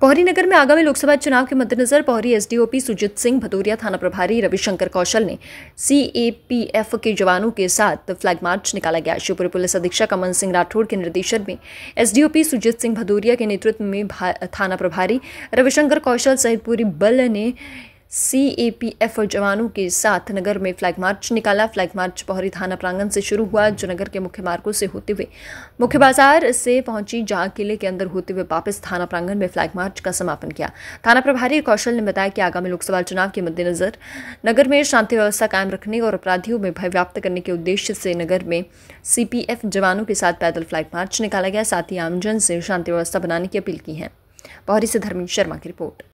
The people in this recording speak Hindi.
पौरी नगर में आगामी लोकसभा चुनाव के मद्देनजर पौरी एसडीओपी सुजीत सिंह भदौरिया थाना प्रभारी रविशंकर कौशल ने सीएपीएफ के जवानों के साथ फ्लैग मार्च निकाला गया शिवपुरी पुलिस अधीक्षक अमन सिंह राठौड़ के निर्देशन में एसडीओपी सुजीत सिंह भदौरिया के नेतृत्व में थाना प्रभारी रविशंकर कौशल सहित पूरी बल ने सीएपीएफ जवानों के साथ नगर में फ्लैग मार्च निकाला फ्लैग मार्च पौहरी थाना प्रांगण से शुरू हुआ जो नगर के मुख्य मार्गों से होते हुए मुख्य बाजार से पहुंची जहां किले के अंदर होते हुए वापस थाना प्रांगण में फ्लैग मार्च का समापन किया थाना प्रभारी कौशल ने बताया कि आगामी लोकसभा चुनाव के मद्देनजर नगर में शांति व्यवस्था कायम रखने और अपराधियों में भय व्याप्त करने के उद्देश्य से नगर में सीपीएफ जवानों के साथ पैदल फ्लैग मार्च निकाला गया साथ ही आमजन से शांति व्यवस्था बनाने की अपील की है पौहरी से धर्मेंद्र शर्मा की रिपोर्ट